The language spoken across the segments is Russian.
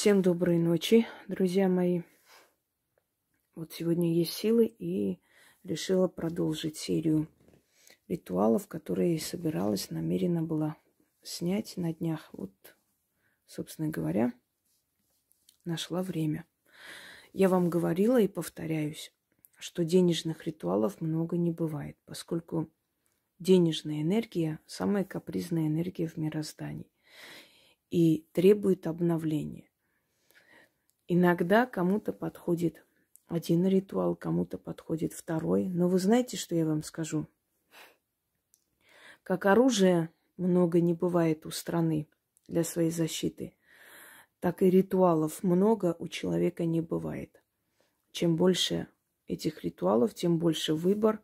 Всем доброй ночи, друзья мои. Вот сегодня есть силы и решила продолжить серию ритуалов, которые собиралась, намерена была снять на днях. Вот, собственно говоря, нашла время. Я вам говорила и повторяюсь, что денежных ритуалов много не бывает, поскольку денежная энергия – самая капризная энергия в мироздании и требует обновления. Иногда кому-то подходит один ритуал, кому-то подходит второй. Но вы знаете, что я вам скажу? Как оружие много не бывает у страны для своей защиты, так и ритуалов много у человека не бывает. Чем больше этих ритуалов, тем больше выбор,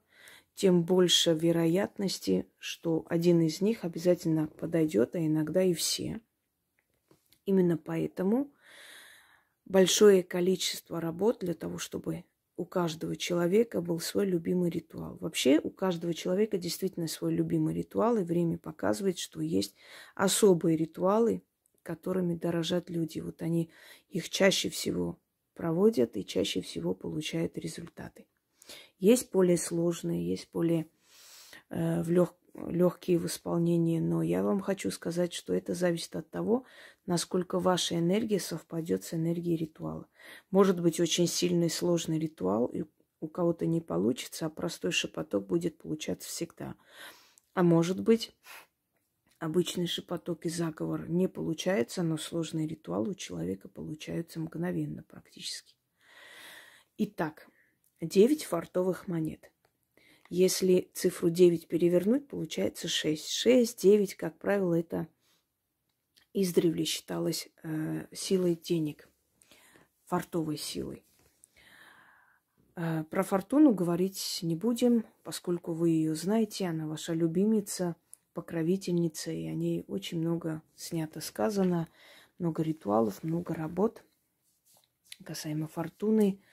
тем больше вероятности, что один из них обязательно подойдет, а иногда и все. Именно поэтому большое количество работ для того, чтобы у каждого человека был свой любимый ритуал. Вообще у каждого человека действительно свой любимый ритуал, и время показывает, что есть особые ритуалы, которыми дорожат люди. Вот они их чаще всего проводят и чаще всего получают результаты. Есть более сложные, есть более э, в лег, легкие в исполнении, но я вам хочу сказать, что это зависит от того, насколько ваша энергия совпадет с энергией ритуала. Может быть очень сильный сложный ритуал, и у кого-то не получится, а простой шепоток будет получаться всегда. А может быть, обычный шепоток и заговор не получается, но сложный ритуал у человека получается мгновенно практически. Итак, 9 фартовых монет – если цифру 9 перевернуть, получается 6. 6, 9, как правило, это издревле считалось э, силой денег, фартовой силой. Э, про фортуну говорить не будем, поскольку вы ее знаете, она ваша любимица, покровительница, и о ней очень много снято, сказано, много ритуалов, много работ касаемо фортуны –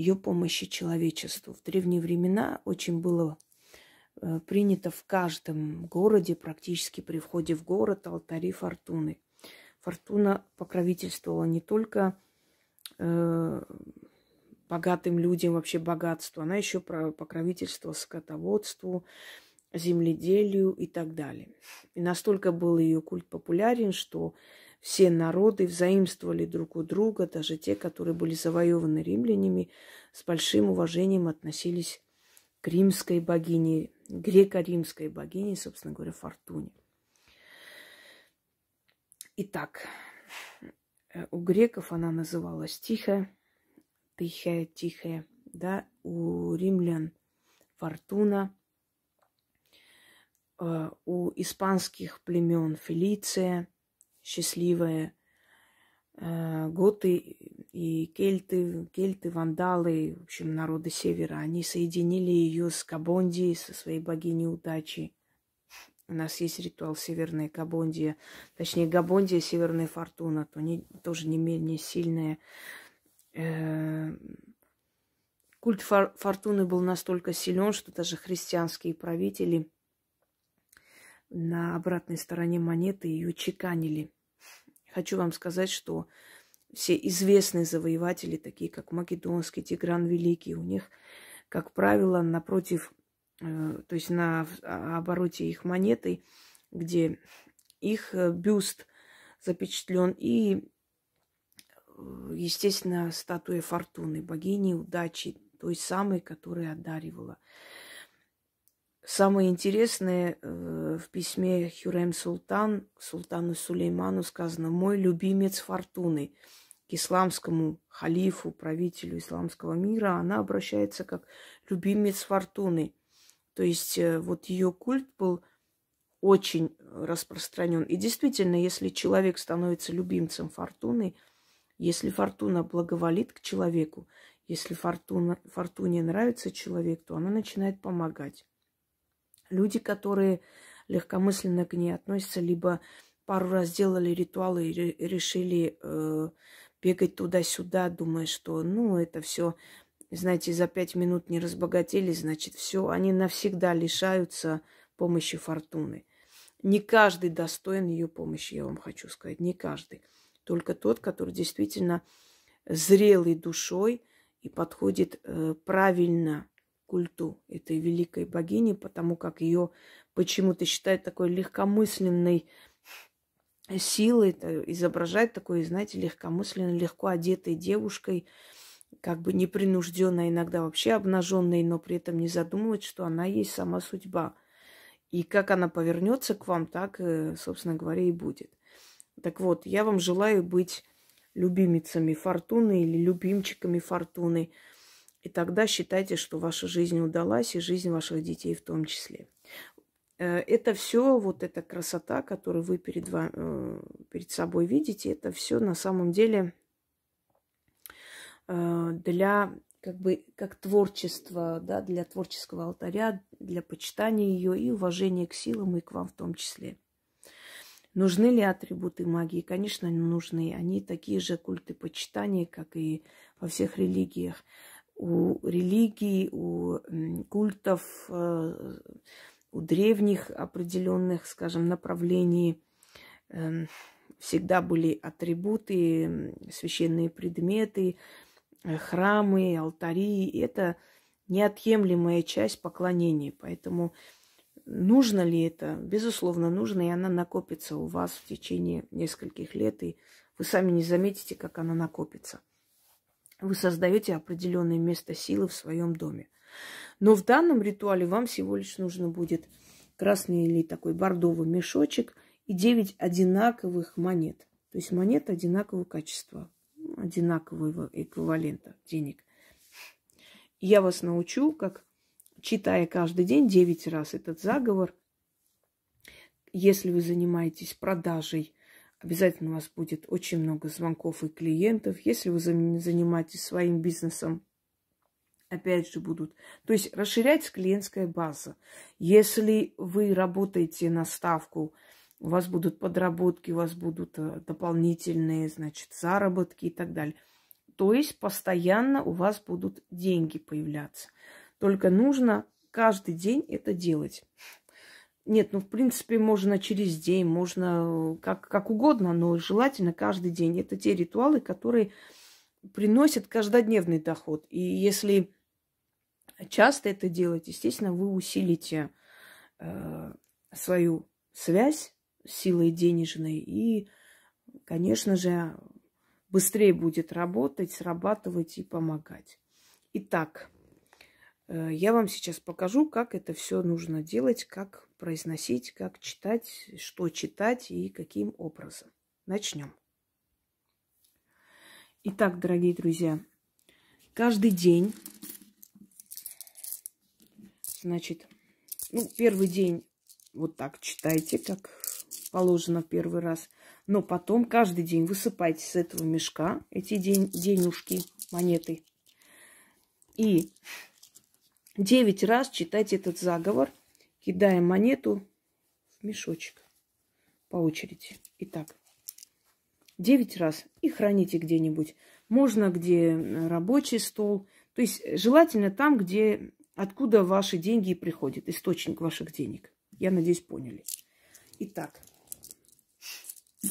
ее помощи человечеству. В древние времена очень было э, принято в каждом городе, практически при входе в город, алтари фортуны. Фортуна покровительствовала не только э, богатым людям, вообще богатству, она еще покровительствовала скотоводству, земледелию и так далее. И настолько был ее культ популярен, что все народы взаимствовали друг у друга, даже те, которые были завоеваны римлянами, с большим уважением относились к римской богине, греко-римской богине, собственно говоря, Фортуне. Итак, э, у греков она называлась Тихая, Тихая, Тихая, да, у римлян Фортуна, э, у испанских племен Фелиция – счастливое. Э, готы и кельты, кельты, вандалы, в общем, народы севера, они соединили ее с Кабондией, со своей богиней удачи. У нас есть ритуал Северная Кабондия, точнее Габондия, Северная Фортуна, то они тоже не менее сильная. Э, культ Фортуны был настолько силен, что даже христианские правители на обратной стороне монеты ее чеканили. Хочу вам сказать, что все известные завоеватели, такие как Македонский, Тигран Великий, у них, как правило, напротив, э, то есть на а, обороте их монеты, где их э, бюст запечатлен и, э, естественно, статуя фортуны, богини удачи, той самой, которая одаривала. Самое интересное э, в письме Хюрем Султан султану Сулейману сказано «Мой любимец Фортуны» к исламскому халифу, правителю исламского мира, она обращается как любимец Фортуны. То есть э, вот ее культ был очень распространен. И действительно, если человек становится любимцем Фортуны, если Фортуна благоволит к человеку, если фортуна, Фортуне нравится человек, то она начинает помогать. Люди, которые легкомысленно к ней относятся, либо пару раз делали ритуалы и решили э, бегать туда-сюда, думая, что, ну, это все, знаете, за пять минут не разбогатели, значит, все, они навсегда лишаются помощи фортуны. Не каждый достоин ее помощи, я вам хочу сказать, не каждый. Только тот, который действительно зрелой душой и подходит э, правильно культу этой великой богини, потому как ее почему-то считают такой легкомысленной силой, изображает такой, знаете, легкомысленной, легко одетой девушкой, как бы непринужденной, иногда вообще обнаженной, но при этом не задумывать, что она есть сама судьба. И как она повернется к вам, так, э, собственно говоря, и будет. Так вот, я вам желаю быть любимицами фортуны или любимчиками фортуны – и тогда считайте, что ваша жизнь удалась, и жизнь ваших детей в том числе. Э, это все, вот эта красота, которую вы перед, вами, э, перед собой видите, это все на самом деле э, для как бы как творчество, да, для творческого алтаря, для почитания ее и уважения к силам и к вам в том числе. Нужны ли атрибуты магии? Конечно, нужны. Они такие же культы почитания, как и во всех религиях у религий, у культов, э, у древних определенных, скажем, направлений эм, всегда были атрибуты, священные предметы, э, храмы, алтари. И это неотъемлемая часть поклонения. Поэтому нужно ли это? Безусловно, нужно, и она накопится у вас в течение нескольких лет, и вы сами не заметите, как она накопится. Вы создаете определенное место силы в своем доме. Но в данном ритуале вам всего лишь нужно будет красный или такой бордовый мешочек и 9 одинаковых монет. То есть монет одинакового качества, одинакового эквивалента денег. я вас научу, как читая каждый день 9 раз этот заговор, если вы занимаетесь продажей Обязательно у вас будет очень много звонков и клиентов. Если вы занимаетесь своим бизнесом, опять же будут. То есть расширяется клиентская база. Если вы работаете на ставку, у вас будут подработки, у вас будут э, дополнительные, значит, заработки и так далее. То есть постоянно у вас будут деньги появляться. Только нужно каждый день это делать. Нет, ну, в принципе, можно через день, можно э, как, как угодно, но желательно каждый день. Это те ритуалы, которые приносят каждодневный доход. И если часто это делать, естественно, вы усилите э, свою связь с силой денежной. И, конечно же, быстрее будет работать, срабатывать и помогать. Итак, э, я вам сейчас покажу, как это все нужно делать, как произносить, как читать, что читать и каким образом. Начнем. Итак, дорогие друзья, каждый день, значит, ну, первый день вот так читайте, как положено в первый раз. Но потом каждый день высыпайте с этого мешка эти день, денежки, монеты. И девять раз читайте этот заговор – кидаем монету в мешочек по очереди. Итак, 9 раз и храните где-нибудь. Можно, где э, рабочий стол. То есть желательно там, где откуда ваши деньги приходят, источник ваших денег. Я надеюсь, поняли. Итак, но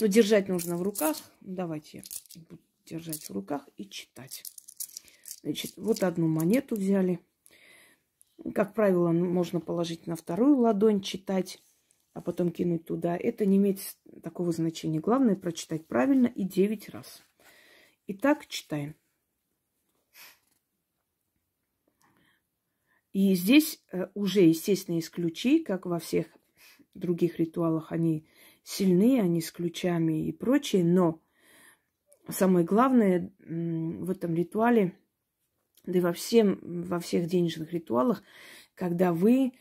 ну, держать нужно в руках. Давайте я буду держать в руках и читать. Значит, вот одну монету взяли – как правило, можно положить на вторую ладонь, читать, а потом кинуть туда. Это не имеет такого значения. Главное прочитать правильно и 9 раз. Итак, читаем. И здесь э, уже, естественно, из ключей, как во всех других ритуалах, они сильны, они с ключами и прочее, но самое главное в этом ритуале – да и во, всем, во всех денежных ритуалах, когда вы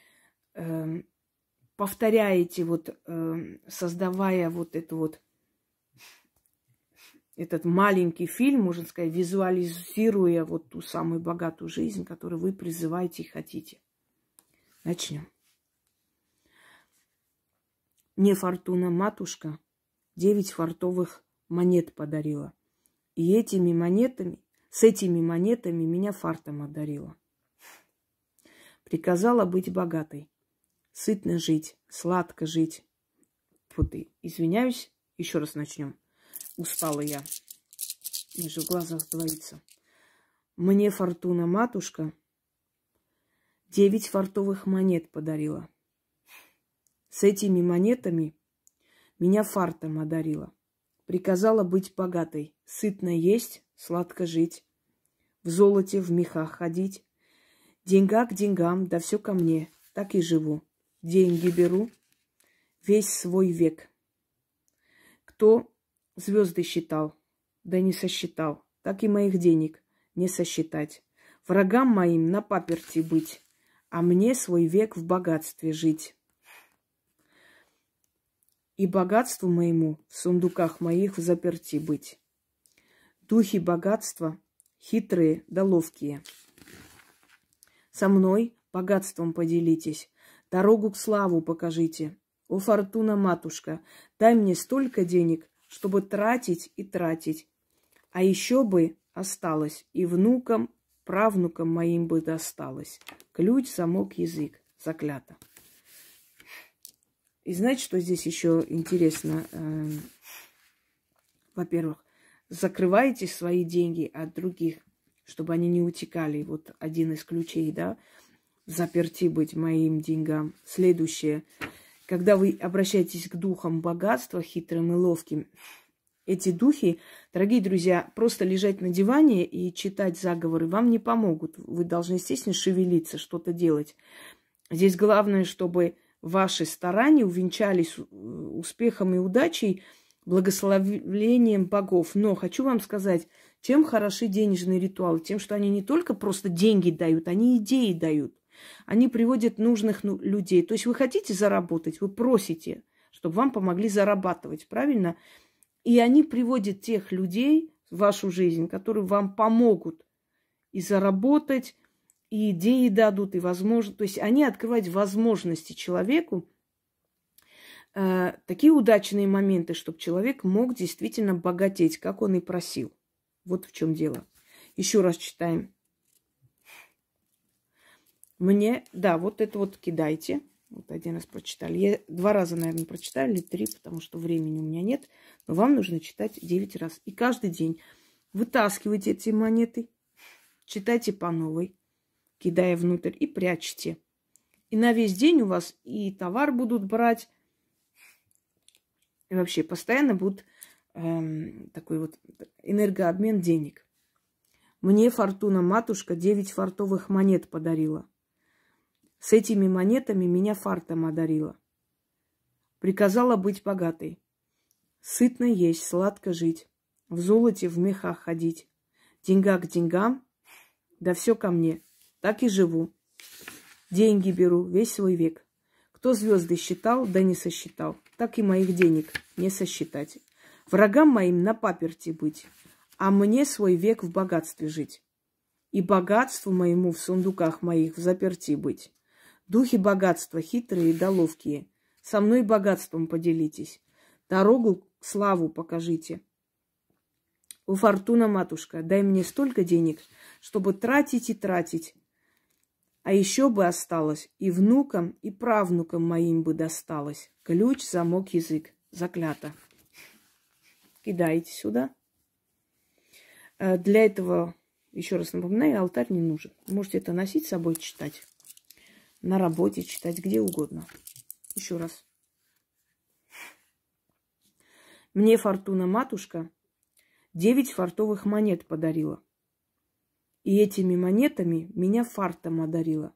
э, повторяете, вот, э, создавая вот эту вот этот маленький фильм, можно сказать, визуализируя вот ту самую богатую жизнь, которую вы призываете и хотите. Начнем. Мне фортуна матушка девять фартовых монет подарила. И этими монетами с этими монетами меня фартом одарила. Приказала быть богатой, сытно жить, сладко жить. Фу ты, извиняюсь, еще раз начнем. Устала я. Между глазах двоится. Мне фортуна матушка девять фартовых монет подарила. С этими монетами меня фартом одарила приказала быть богатой, сытно есть, сладко жить, в золоте, в мехах ходить. Деньга к деньгам, да все ко мне, так и живу. Деньги беру весь свой век. Кто звезды считал, да не сосчитал, так и моих денег не сосчитать. Врагам моим на паперти быть, а мне свой век в богатстве жить и богатству моему в сундуках моих в заперти быть. Духи богатства хитрые да ловкие. Со мной богатством поделитесь, дорогу к славу покажите. О, фортуна, матушка, дай мне столько денег, чтобы тратить и тратить. А еще бы осталось, и внукам, правнукам моим бы досталось. Ключ, замок, язык. Заклято. И знаете, что здесь еще интересно? Эм, во-первых, закрываете свои деньги от других, чтобы они не утекали. Вот один из ключей, да, заперти быть моим деньгам. Следующее. Когда вы обращаетесь к духам богатства, хитрым и ловким, эти духи, дорогие друзья, просто лежать на диване и читать заговоры вам не помогут. Вы должны, естественно, шевелиться, что-то делать. Здесь главное, чтобы ваши старания увенчались э, успехом и удачей, благословением богов. Но хочу вам сказать, чем хороши денежные ритуалы? Тем, что они не только просто деньги дают, они идеи дают. Они приводят нужных ну, людей. То есть вы хотите заработать, вы просите, чтобы вам помогли зарабатывать, правильно? И они приводят тех людей в вашу жизнь, которые вам помогут и заработать, и идеи дадут, и возможно, То есть они открывают возможности человеку, э, такие удачные моменты, чтобы человек мог действительно богатеть, как он и просил. Вот в чем дело. Еще раз читаем. Мне, да, вот это вот кидайте. Вот один раз прочитали. Я два раза, наверное, прочитали, или три, потому что времени у меня нет. Но вам нужно читать девять раз. И каждый день вытаскивайте эти монеты, читайте по новой кидая внутрь, и прячьте И на весь день у вас и товар будут брать, и вообще постоянно будет эм, такой вот энергообмен денег. Мне фортуна матушка девять фартовых монет подарила. С этими монетами меня фартом одарила. Приказала быть богатой. Сытно есть, сладко жить. В золоте, в мехах ходить. Деньга к деньгам, да все ко мне. Так и живу. Деньги беру весь свой век. Кто звезды считал, да не сосчитал, так и моих денег не сосчитать. Врагам моим на паперти быть, а мне свой век в богатстве жить. И богатству моему в сундуках моих в заперти быть. Духи богатства хитрые и доловкие, Со мной богатством поделитесь. Дорогу к славу покажите. У фортуна, матушка, дай мне столько денег, чтобы тратить и тратить, а еще бы осталось и внукам, и правнукам моим бы досталось. Ключ, замок, язык. Заклято. Кидаете сюда. Э, для этого, еще раз напоминаю, алтарь не нужен. Можете это носить с собой, читать. На работе читать, где угодно. Еще раз. Мне фортуна матушка девять фартовых монет подарила – и этими монетами меня фартом одарила.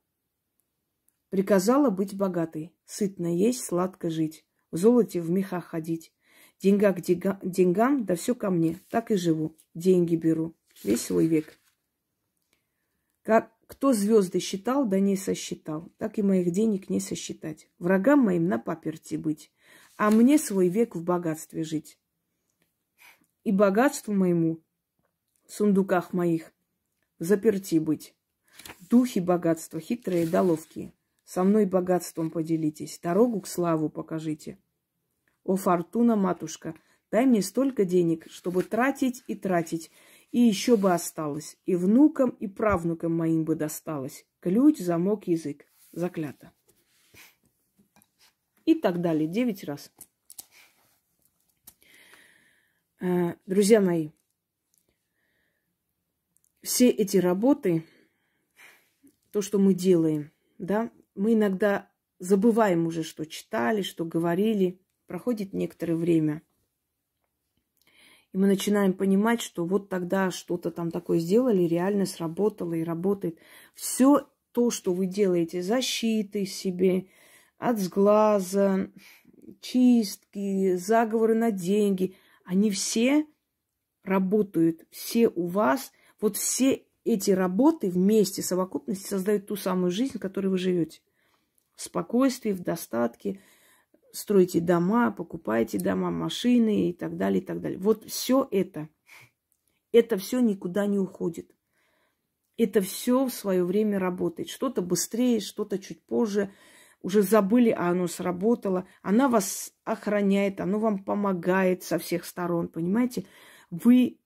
Приказала быть богатой, сытно есть, сладко жить, в золоте в мехах ходить. Деньга к деньга, деньгам, да все ко мне. Так и живу. Деньги беру. Весь свой век. Как, кто звезды считал, да не сосчитал, так и моих денег не сосчитать. Врагам моим на паперти быть, а мне свой век в богатстве жить. И богатству моему в сундуках моих заперти быть. Духи богатства, хитрые да ловкие. Со мной богатством поделитесь, дорогу к славу покажите. О, фортуна, матушка, дай мне столько денег, чтобы тратить и тратить, и еще бы осталось, и внукам, и правнукам моим бы досталось. Ключ, замок, язык. Заклято. И так далее. Девять раз. Э, друзья мои, все эти работы, то, что мы делаем, да, мы иногда забываем уже, что читали, что говорили. Проходит некоторое время. И мы начинаем понимать, что вот тогда что-то там такое сделали, реально сработало и работает. Все то, что вы делаете, защиты себе, от сглаза, чистки, заговоры на деньги, они все работают, все у вас – вот все эти работы вместе, совокупности создают ту самую жизнь, в которой вы живете. В спокойствии, в достатке, строите дома, покупаете дома, машины и так далее, и так далее. Вот все это, это все никуда не уходит. Это все в свое время работает. Что-то быстрее, что-то чуть позже. Уже забыли, а оно сработало. Она вас охраняет, оно вам помогает со всех сторон, понимаете? Вы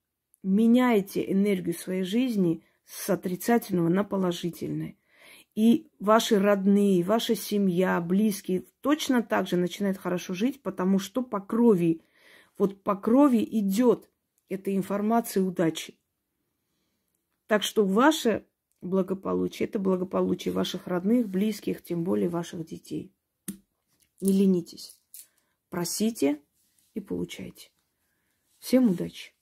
меняете энергию своей жизни с отрицательного на положительное. И ваши родные, ваша семья, близкие точно так же начинают хорошо жить, потому что по крови, вот по крови идет эта информация удачи. Так что ваше благополучие – это благополучие ваших родных, близких, тем более ваших детей. Не ленитесь. Просите и получайте. Всем удачи!